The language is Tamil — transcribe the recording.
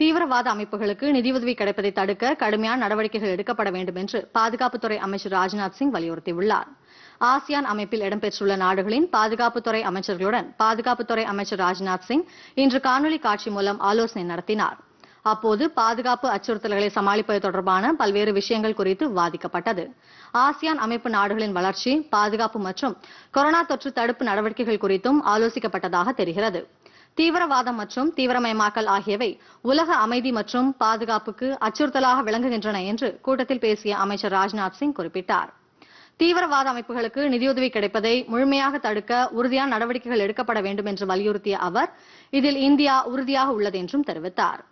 தீவிரவாத அமைப்புகளுக்கு நிதியுதவி கிடைப்பதை தடுக்க கடுமையான நடவடிக்கைகள் எடுக்கப்பட வேண்டும் என்று பாதுகாப்புத்துறை அமைச்சர் ராஜ்நாத் சிங் வலியுறுத்தியுள்ளார் ஆசியான் அமைப்பில் இடம்பெற்றுள்ள நாடுகளின் பாதுகாப்புத்துறை அமைச்சர்களுடன் பாதுகாப்புத்துறை அமைச்சர் ராஜ்நாத் சிங் இன்று காணொலி காட்சி மூலம் ஆலோசனை நடத்தினார் அப்போது பாதுகாப்பு அச்சுறுத்தல்களை சமாளிப்பது தொடர்பான பல்வேறு விஷயங்கள் குறித்து விவாதிக்கப்பட்டது ஆசியான் அமைப்பு நாடுகளின் வளர்ச்சி பாதுகாப்பு மற்றும் கொரோனா தொற்று தடுப்பு நடவடிக்கைகள் குறித்தும் ஆலோசிக்கப்பட்டதாக தெரிகிறது தீவிரவாதம் மற்றும் தீவிரமயமாக்கல் ஆகியவை உலக அமைதி மற்றும் பாதுகாப்புக்கு அச்சுறுத்தலாக விளங்குகின்றன என்று கூட்டத்தில் பேசிய அமைச்சர் ராஜ்நாத் சிங் குறிப்பிட்டார் தீவிரவாத அமைப்புகளுக்கு நிதியுதவி கிடைப்பதை முழுமையாக தடுக்க உறுதியான நடவடிக்கைகள் எடுக்கப்பட வேண்டும் என்று வலியுறுத்திய அவர் இதில் இந்தியா உறுதியாக உள்ளது என்றும் தெரிவித்தாா்